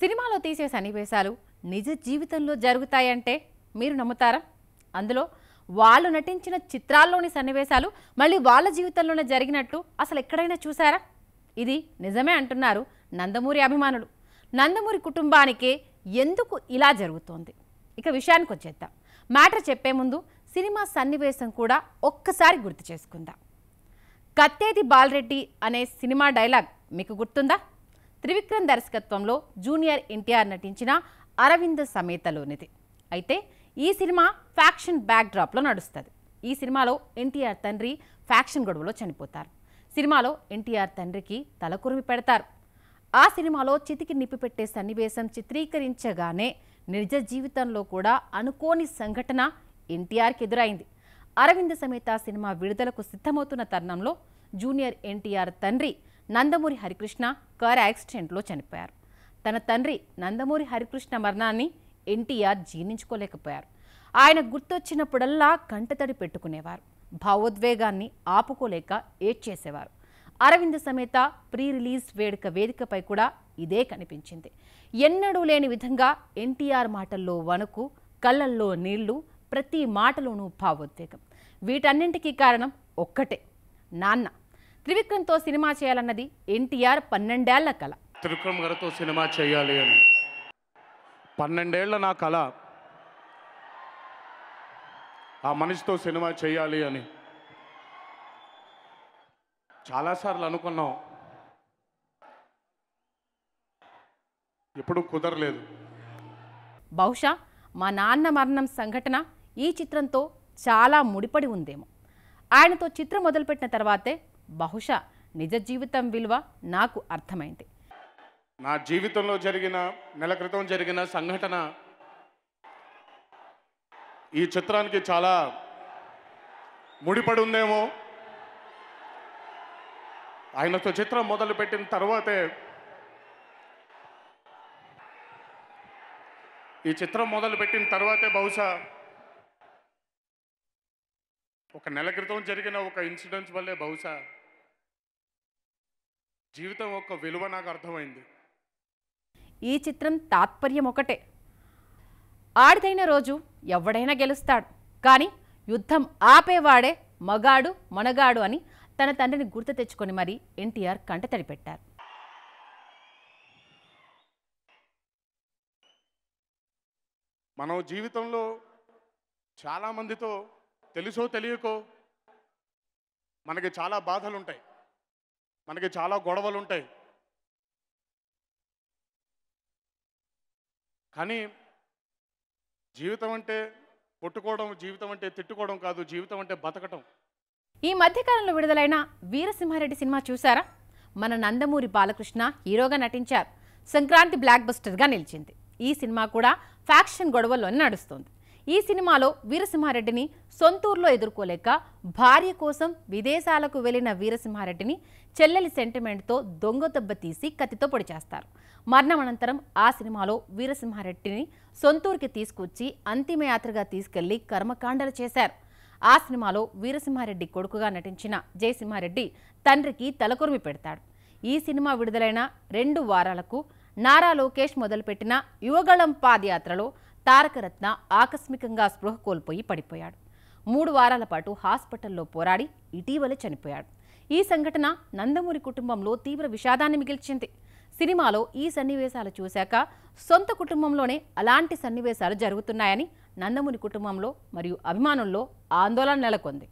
సినిమాలో తీసే సన్నివేశాలు నిజ జీవితంలో జరుగుతాయంటే మీరు నమ్ముతారా అందులో వాళ్ళు నటించిన చిత్రాల్లోని సన్నివేశాలు మళ్ళీ వాళ్ళ జీవితంలోనే జరిగినట్టు అసలు ఎక్కడైనా చూసారా ఇది నిజమే అంటున్నారు నందమూరి అభిమానులు నందమూరి కుటుంబానికే ఎందుకు ఇలా జరుగుతోంది ఇక విషయానికి వచ్చేద్దాం మ్యాటర్ చెప్పే ముందు సినిమా సన్నివేశం కూడా ఒక్కసారి గుర్తు చేసుకుందాం కత్తేది బాలరెడ్డి అనే సినిమా డైలాగ్ మీకు గుర్తుందా త్రివిక్రమ్ దర్శకత్వంలో జూనియర్ ఎన్టీఆర్ నటించిన అరవింద సమేతలోనిది అయితే ఈ సినిమా ఫ్యాక్షన్ బ్యాక్డ్రాప్లో నడుస్తుంది ఈ సినిమాలో ఎన్టీఆర్ తండ్రి ఫ్యాక్షన్ గొడవలో చనిపోతారు సినిమాలో ఎన్టీఆర్ తండ్రికి తలకురిమి పెడతారు ఆ సినిమాలో చితికి నిప్పిపెట్టే సన్నివేశం చిత్రీకరించగానే నిజ జీవితంలో కూడా అనుకోని సంఘటన ఎన్టీఆర్కి ఎదురైంది అరవింద సమేత సినిమా విడుదలకు సిద్ధమవుతున్న తరుణంలో జూనియర్ ఎన్టీఆర్ తండ్రి నందమూరి హరికృష్ణ కార్ యాక్సిడెంట్లో చనిపోయారు తన తండ్రి నందమూరి హరికృష్ణ మరణాన్ని ఎన్టీఆర్ జీర్ణించుకోలేకపోయారు ఆయన గుర్తొచ్చినప్పుడల్లా కంటతడి పెట్టుకునేవారు భావోద్వేగాన్ని ఆపుకోలేక ఏడ్చేసేవారు అరవింద్ సమేత ప్రీ రిలీజ్ వేడుక వేదికపై కూడా ఇదే కనిపించింది ఎన్నడూ లేని విధంగా ఎన్టీఆర్ మాటల్లో వణుకు కళ్ళల్లో నీళ్లు ప్రతి మాటలోనూ భావోద్వేగం వీటన్నింటికీ కారణం ఒక్కటే నాన్న త్రివిక్రమ్తో సినిమా చేయాలన్నది ఎన్టీఆర్ పన్నెండేళ్ల కళ త్రివిక్రమ్ గారితో సినిమా చేయాలి అని పన్నెండేళ్ల నా కళ ఆ మనిషితో సినిమా చేయాలి అని చాలాసార్లు అనుకున్నాం ఎప్పుడు కుదరలేదు బహుశా మా నాన్న మరణం సంఘటన ఈ చిత్రంతో చాలా ముడిపడి ఉందేమో ఆయనతో చిత్రం మొదలుపెట్టిన తర్వాతే బహుశా నిజ జీవితం విలువ నాకు అర్థమైంది నా జీవితంలో జరిగిన నెల క్రితం జరిగిన సంఘటన ఈ చిత్రానికి చాలా ముడిపడి ఉందేమో ఆయనతో చిత్రం మొదలుపెట్టిన తర్వాతే ఈ చిత్రం మొదలుపెట్టిన తర్వాతే బహుశా ఒక నెల క్రితం జరిగిన ఒక ఇన్సిడెంట్స్ వల్లే బహుశా జీవితం ఒక విలువ నాకు అర్థమైంది ఈ చిత్రం తాత్పర్యం ఒకటే ఆడిదైన రోజు ఎవడైనా గెలుస్తాడు కానీ యుద్ధం ఆపేవాడే మగాడు మనగాడు అని తన తండ్రిని గుర్తు తెచ్చుకొని మరి ఎన్టీఆర్ కంట తడిపెట్టారు మనం జీవితంలో చాలామందితో తెలుసో తెలియకో మనకి చాలా బాధలుంటాయి మనకి చాలా గొడవలు ఉంటాయి కానీ జీవితం అంటే కొట్టుకోవడం జీవితం అంటే తిట్టుకోవడం కాదు జీవితం అంటే బతకటం ఈ మధ్యకాలంలో విడుదలైన వీరసింహారెడ్డి సినిమా చూసారా మన నందమూరి బాలకృష్ణ హీరోగా నటించారు సంక్రాంతి బ్లాక్ బస్టర్గా నిలిచింది ఈ సినిమా కూడా ఫ్యాక్షన్ గొడవల్లోనే నడుస్తుంది ఈ సినిమాలో వీరసింహారెడ్డిని సొంతూరులో ఎదుర్కోలేక భార్య కోసం విదేశాలకు వెళ్లిన వీరసింహారెడ్డిని చెల్లెలి సెంటిమెంట్తో దొంగదెబ్బ తీసి కత్తితో పొడి చేస్తారు మరణమనంతరం ఆ సినిమాలో వీరసింహారెడ్డిని సొంతూరుకి తీసుకొచ్చి అంతిమయాత్రగా తీసుకెళ్లి కర్మకాండలు చేశారు ఆ సినిమాలో వీరసింహారెడ్డి కొడుకుగా నటించిన జయసింహారెడ్డి తండ్రికి తలకొరిమి పెడతాడు ఈ సినిమా విడుదలైన రెండు వారాలకు నారా లోకేష్ మొదలుపెట్టిన యువగళం పాదయాత్రలో తారకరత్న ఆకస్మికంగా స్పృహ కోల్పోయి పడిపోయాడు మూడు వారాల పాటు హాస్పిటల్లో పోరాడి ఇటీవల చనిపోయాడు ఈ సంఘటన నందమూరి కుటుంబంలో తీవ్ర విషాదాన్ని మిగిల్చింది సినిమాలో ఈ సన్నివేశాలు చూశాక సొంత కుటుంబంలోనే అలాంటి సన్నివేశాలు జరుగుతున్నాయని నందమూరి కుటుంబంలో మరియు అభిమానుల్లో ఆందోళన నెలకొంది